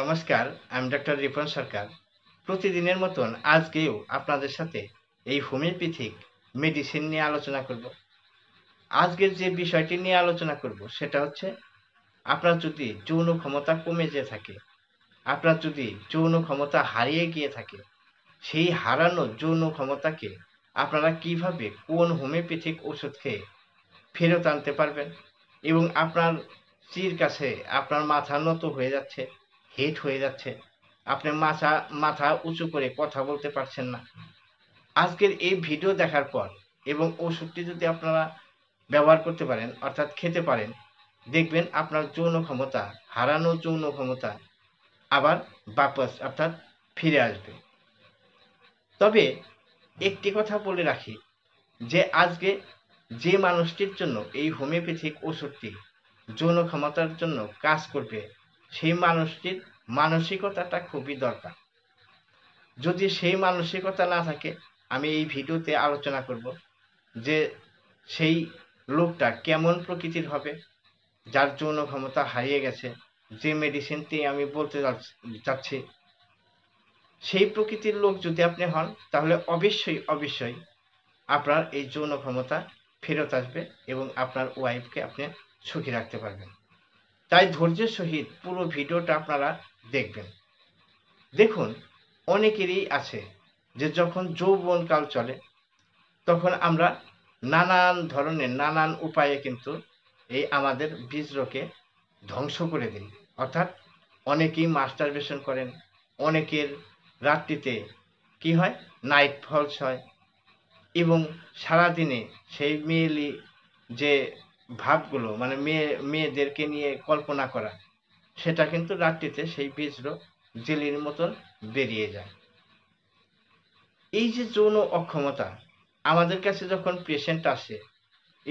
নমস্কার আমি ডক্টর রিপন সরকার প্রতিদিনের মতন আজকেও আপনাদের সাথে এই হোমিওপ্যাথিক মেডিসিন নিয়ে আলোচনা করব আজকের যে বিষয়টি নিয়ে আলোচনা করব সেটা হচ্ছে আপনার যদি যৌন ক্ষমতা কমে যেয়ে থাকে আপনার যদি যৌন ক্ষমতা হারিয়ে গিয়ে থাকে সেই হারানো যৌন ক্ষমতাকে আপনারা কিভাবে কোন হোমিওপ্যাথিক ওষুধ খেয়ে ফেরত আনতে পারবেন এবং আপনার স্ত্রীর কাছে আপনার মাথা নত হয়ে যাচ্ছে হেট হয়ে যাচ্ছে আপনি মাথা মাথা উঁচু করে কথা বলতে পারছেন না আজকের এই ভিডিও দেখার পর এবং ওষুধটি যদি আপনারা ব্যবহার করতে পারেন অর্থাৎ খেতে পারেন দেখবেন আপনার যৌন ক্ষমতা হারানো যৌন ক্ষমতা আবার বাপস অর্থাৎ ফিরে আসবে তবে একটি কথা বলে রাখি যে আজকে যে মানুষটির জন্য এই হোমিওপ্যাথিক ওষুধটি যৌন ক্ষমতার জন্য কাজ করবে সেই মানুষটির মানসিকতাটা খুবই দরকার যদি সেই মানসিকতা না থাকে আমি এই ভিডিওতে আলোচনা করব যে সেই লোকটা কেমন প্রকৃতির হবে যার যৌন ক্ষমতা হারিয়ে গেছে যে মেডিসিনটি আমি বলতে চাচ্ছি সেই প্রকৃতির লোক যদি আপনি হন তাহলে অবশ্যই অবশ্যই আপনার এই যৌন ক্ষমতা ফেরত আসবে এবং আপনার ওয়াইফকে আপনি সুখী রাখতে পারবেন তাই ধৈর্যের সহিত পুরো ভিডিওটা আপনারা দেখবেন দেখুন অনেকেরই আছে যে যখন যৌবনকাল চলে তখন আমরা নানান ধরনের নানান উপায়ে কিন্তু এই আমাদের বীজকে ধ্বংস করে দিই অর্থাৎ অনেকেই মাস্টারবেশন করেন অনেকের রাত্রিতে কি হয় নাইট ফলস হয় এবং সারাদিনে সেই মেয়েলি যে ভাবগুলো মানে মেয়ে মেয়েদেরকে নিয়ে কল্পনা করা সেটা কিন্তু রাত্রিতে সেই বীজর জেলির মতন বেরিয়ে যায় এই যে যৌন অক্ষমতা আমাদের কাছে যখন পেশেন্ট আসে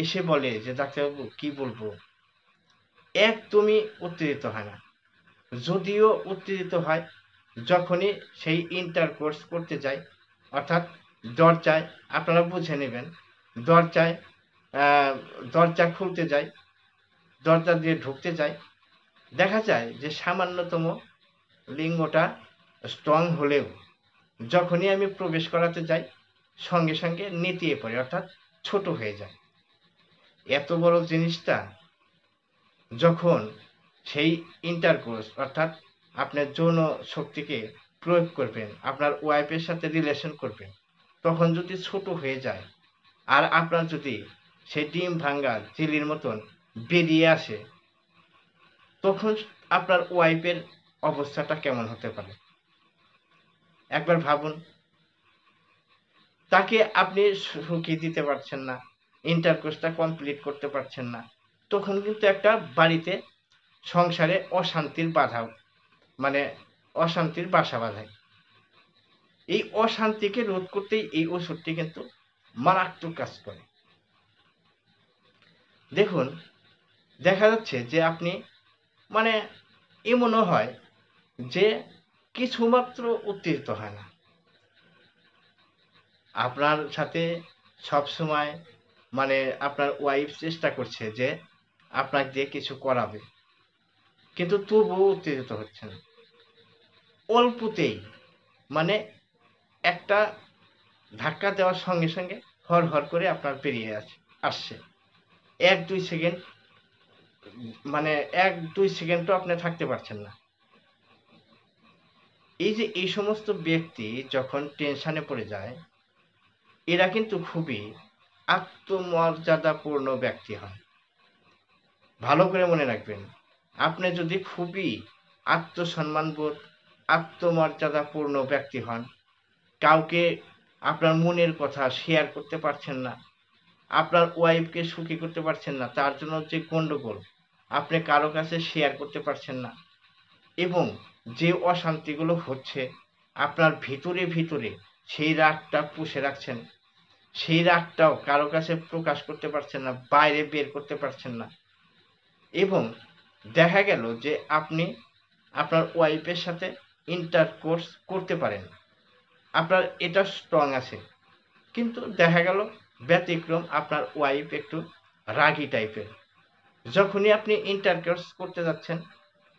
এসে বলে যে ডাক্তারবাবু কি বলবো একদমই উত্তেজিত হয় না যদিও উত্তেজিত হয় যখনই সেই ইন্টারকোর্স করতে যায় অর্থাৎ দরজায় আপনারা বুঝে নেবেন দরজায় দরজা খুলতে যায় দরজা দিয়ে ঢুকতে যায় দেখা যায় যে সামান্যতম লিঙ্গটা স্ট্রং হলেও যখনই আমি প্রবেশ করাতে যাই সঙ্গে সঙ্গে নেতিয়ে পড়ে অর্থাৎ ছোট হয়ে যায় এত বড় জিনিসটা যখন সেই ইন্টারকোর্স অর্থাৎ আপনার যৌন শক্তিকে প্রয়োগ করবেন আপনার ওয়াইফের সাথে রিলেশন করবেন তখন যদি ছোট হয়ে যায় আর আপনার যদি সেই ডিম ভাঙ্গা জেলির মতন বেরিয়ে আসে তখন আপনার ওয়াইফের অবস্থাটা কেমন হতে পারে একবার ভাবুন তাকে আপনি সুখী দিতে পারছেন না ইন্টারকোর্সটা কমপ্লিট করতে পারছেন না তখন কিন্তু একটা বাড়িতে সংসারে অশান্তির বাধা মানে অশান্তির বাসা বাঁধায় এই অশান্তিকে রোধ করতেই এই ওষুধটি কিন্তু মারাত্মক কাজ করে দেখুন দেখা যাচ্ছে যে আপনি মানে এমনও হয় যে কিছুমাত্র উত্তেজিত হয় না আপনার সাথে সবসময় মানে আপনার ওয়াইফ চেষ্টা করছে যে আপনাকে দিয়ে কিছু করাবে কিন্তু তবুও উত্তেজিত হচ্ছে না অল্পতেই মানে একটা ধাক্কা দেওয়ার সঙ্গে সঙ্গে হর হর করে আপনার পেরিয়ে আসছে এক দুই সেকেন্ড মানে এক দুই সেকেন্ডও আপনি থাকতে পারছেন না এই যে এই সমস্ত ব্যক্তি যখন টেনশানে পড়ে যায় এরা কিন্তু খুবই আত্মমর্যাদাপূর্ণ ব্যক্তি হন ভালো করে মনে রাখবেন আপনি যদি খুবই আত্মসম্মানবোধ আত্মমর্যাদাপূর্ণ ব্যক্তি হন কাউকে আপনার মনের কথা শেয়ার করতে পারছেন না আপনার ওয়াইফকে সুখী করতে পারছেন না তার জন্য হচ্ছে গণ্ডগোল আপনি কারো কাছে শেয়ার করতে পারছেন না এবং যে অশান্তিগুলো হচ্ছে আপনার ভিতরে ভিতরে সেই রাগটা পুষে রাখছেন সেই রাগটাও কারো কাছে প্রকাশ করতে পারছেন না বাইরে বের করতে পারছেন না এবং দেখা গেল যে আপনি আপনার ওয়াইফের সাথে ইন্টারকোর্স করতে পারেন আপনার এটা স্ট্রং আছে কিন্তু দেখা গেল ব্যতিক্রম আপনার ওয়াইফ একটু রাগি টাইপের যখনই আপনি ইন্টারকোর্স করতে যাচ্ছেন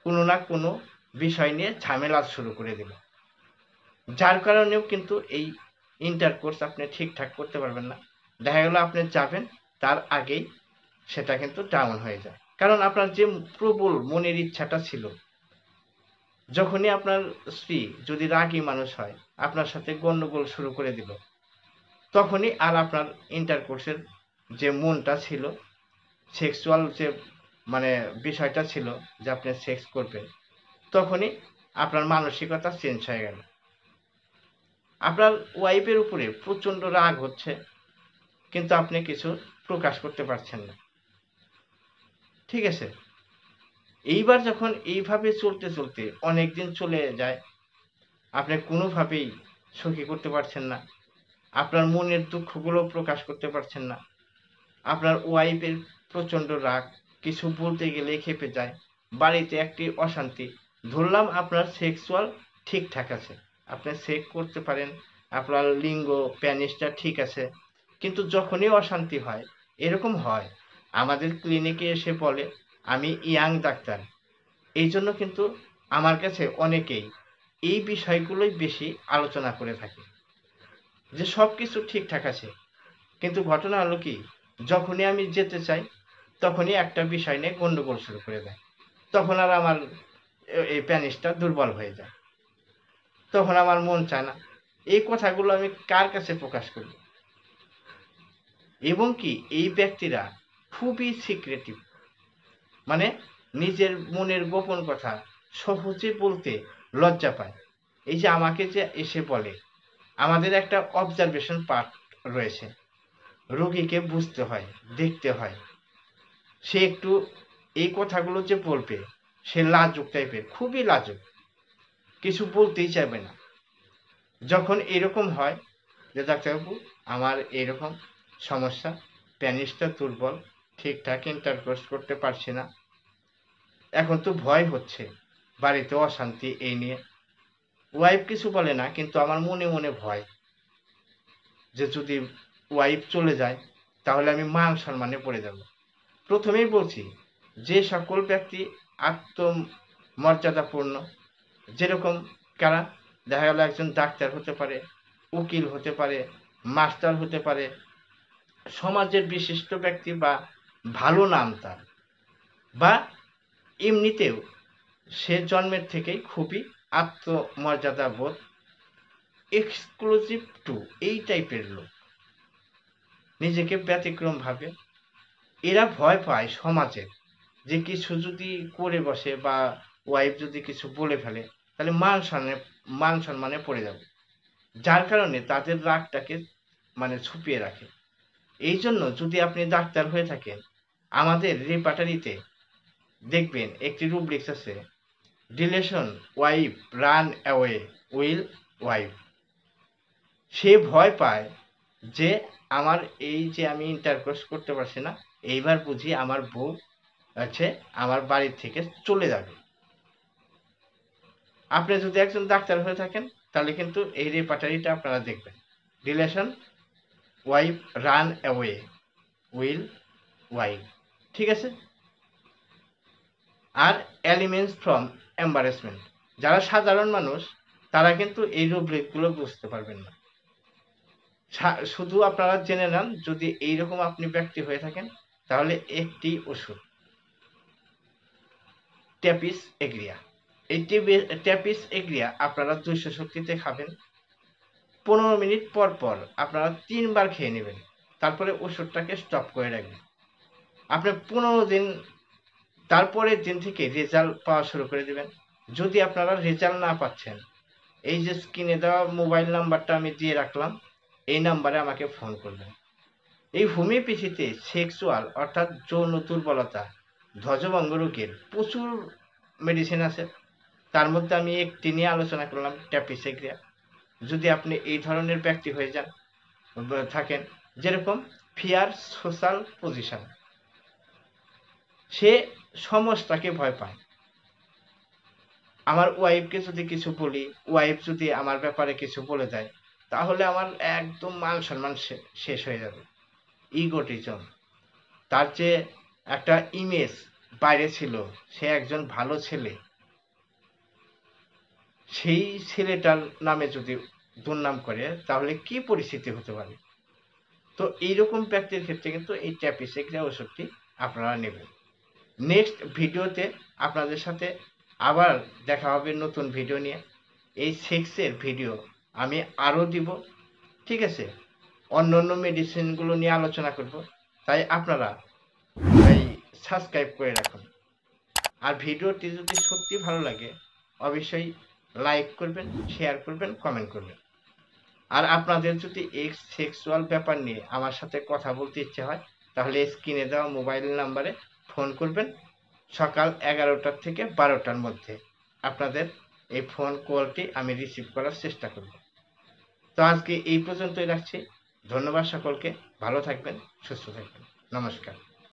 কোনো না কোনো বিষয় নিয়ে ঝামেলা শুরু করে দিল যার কারণেও কিন্তু এই ইন্টারকোর্স আপনি ঠিকঠাক করতে পারবেন না দেখা গেলো আপনি যাবেন তার আগেই সেটা কিন্তু ডাউন হয়ে যায় কারণ আপনার যে প্রবল মনের ইচ্ছাটা ছিল যখনই আপনার স্ত্রী যদি রাগী মানুষ হয় আপনার সাথে গণ্ডগোল শুরু করে দিল তখনই আর আপনার ইন্টারকোর্সের যে মনটা ছিল সেক্সুয়াল যে মানে বিষয়টা ছিল যে আপনি সেক্স করবেন তখনই আপনার মানসিকতা চেঞ্জ হয়ে গেল আপনার ওয়াইফের উপরে প্রচণ্ড রাগ হচ্ছে কিন্তু আপনি কিছু প্রকাশ করতে পারছেন না ঠিক আছে এইবার যখন এইভাবে চলতে চলতে অনেক দিন চলে যায় আপনি কোনোভাবেই সুখী করতে পারছেন না আপনার মনের দুঃখগুলো প্রকাশ করতে পারছেন না আপনার ওয়াইফের প্রচণ্ড রাগ কিছু বলতে গেলে খেপে যায় বাড়িতে একটি অশান্তি ধরলাম আপনার সেক্সুয়াল ঠিকঠাক আছে আপনি সেক করতে পারেন আপনার লিঙ্গ প্যানিসটা ঠিক আছে কিন্তু যখনই অশান্তি হয় এরকম হয় আমাদের ক্লিনিকে এসে বলে আমি ইয়াং ডাক্তার এই জন্য কিন্তু আমার কাছে অনেকেই এই বিষয়গুলোই বেশি আলোচনা করে থাকে যে সব কিছু ঠিকঠাক আছে কিন্তু ঘটনা হলো কি যখনই আমি যেতে চাই তখনই একটা বিষয় নিয়ে গণ্ডগোল শুরু করে দেয় তখন আর আমার এই প্যানিসটা দুর্বল হয়ে যায় তখন আমার মন চায় না এই কথাগুলো আমি কার কাছে প্রকাশ করব এবং কি এই ব্যক্তিরা খুবই সিক্রেটিভ মানে নিজের মনের গোপন কথা সহজে বলতে লজ্জা পায় এই যে আমাকে যে এসে বলে আমাদের একটা অবজারভেশন পার্ট রয়েছে রোগীকে বুঝতে হয় দেখতে হয় সে একটু এই কথাগুলো যে বলবে সে লাজুক টাইপের খুবই লাজুক কিছু বলতেই চাইবে না যখন এরকম হয় যে ডাক্তারবাবু আমার এরকম সমস্যা প্যানিসটা দুর্বল ঠিকঠাক ইন্টারকোর্স করতে পারছি না এখন তো ভয় হচ্ছে বাড়িতে অশান্তি এই নিয়ে ওয়াইফ কিছু বলে না কিন্তু আমার মনে মনে ভয় যে যদি ওয়াইফ চলে যায় তাহলে আমি মান সম্মানে পড়ে যাব প্রথমেই বলছি যে সকল ব্যক্তি আত্মমর্যাদাপূর্ণ যেরকম কারা দেখা গেল একজন ডাক্তার হতে পারে উকিল হতে পারে মাস্টার হতে পারে সমাজের বিশিষ্ট ব্যক্তি বা ভালো নাম তার বা এমনিতেও সে জন্মের থেকেই খুবই আত্মমর্যাদাবোধ এক্সক্লুসিভ টু এই টাইপের লোক নিজেকে ব্যতিক্রম ভাবে এরা ভয় পায় সমাজের যে কিছু যদি করে বসে বা ওয়াইফ যদি কিছু বলে ফেলে তাহলে মান সম্মানে মান সম্মানে পড়ে যাবে যার কারণে তাদের রাগটাকে মানে ছুপিয়ে রাখে এই জন্য যদি আপনি ডাক্তার হয়ে থাকেন আমাদের রেপাটারিতে দেখবেন একটি রুব্রিক্স আছে relation wife run away will wife সে ভয় পায় যে আমার এই যে আমি ইন্টারকোর্স করতে পারছি না এইবার বুঝি আমার বউ আছে আমার বাড়ির থেকে চলে যাবে আপনি যদি একজন ডাক্তার হয়ে থাকেন তাহলে কিন্তু এই রেপাটারিটা আপনারা দেখবেন relation wife run away will wife ঠিক আছে আর এলিমেন্টস ফ্রম এম্বারেসমেন্ট যারা সাধারণ মানুষ তারা কিন্তু এই রুব্রিকগুলো বুঝতে পারবেন না শুধু আপনারা জেনে নেন যদি এইরকম আপনি ব্যক্তি হয়ে থাকেন তাহলে একটি ওষুধ ট্যাপিস এগ্রিয়া এই ট্যাপিস এগ্রিয়া আপনারা দুইশো শক্তিতে খাবেন পনেরো মিনিট পর পর আপনারা তিনবার খেয়ে নেবেন তারপরে ওষুধটাকে স্টপ করে রাখবেন আপনি পনেরো দিন তারপরের দিন থেকে রেজাল্ট পাওয়া শুরু করে দেবেন যদি আপনারা রেজাল্ট না পাচ্ছেন এই যে স্ক্রিনে দেওয়া মোবাইল নাম্বারটা আমি দিয়ে রাখলাম এই নাম্বারে আমাকে ফোন করবেন এই হোমিওপ্যাথিতে সেক্সুয়াল অর্থাৎ যৌন দুর্বলতা ধ্বজভঙ্গ রোগের প্রচুর মেডিসিন আছে তার মধ্যে আমি একটি নিয়ে আলোচনা করলাম ট্যাপিসেগ্রিয়া যদি আপনি এই ধরনের ব্যক্তি হয়ে যান থাকেন যেরকম ফিয়ার সোশ্যাল পজিশন সে সমস্তাকে ভয় পায় আমার ওয়াইফকে যদি কিছু বলি ওয়াইফ যদি আমার ব্যাপারে কিছু বলে দেয় তাহলে আমার একদম মান সম্মান শেষ হয়ে যাবে ইগোটিজম তার যে একটা ইমেজ বাইরে ছিল সে একজন ভালো ছেলে সেই ছেলেটার নামে যদি দুর্নাম করে তাহলে কি পরিস্থিতি হতে পারে তো এইরকম ব্যক্তির ক্ষেত্রে কিন্তু এই ট্যাপিসেক্রিয়া ওষুধটি আপনারা নেবেন নেক্সট ভিডিওতে আপনাদের সাথে আবার দেখা হবে নতুন ভিডিও নিয়ে এই সেক্সের ভিডিও আমি আরও দিব ঠিক আছে অন্য অন্য মেডিসিনগুলো নিয়ে আলোচনা করব তাই আপনারা এই সাবস্ক্রাইব করে রাখুন আর ভিডিওটি যদি সত্যি ভালো লাগে অবশ্যই লাইক করবেন শেয়ার করবেন কমেন্ট করবেন আর আপনাদের যদি এক্স সেক্সুয়াল ব্যাপার নিয়ে আমার সাথে কথা বলতে ইচ্ছে হয় তাহলে স্ক্রিনে দেওয়া মোবাইল নাম্বারে ফোন করবেন সকাল এগারোটার থেকে বারোটার মধ্যে আপনাদের এই ফোন কলটি আমি রিসিভ করার চেষ্টা করব তো আজকে এই পর্যন্তই রাখছি ধন্যবাদ সকলকে ভালো থাকবেন সুস্থ থাকবেন নমস্কার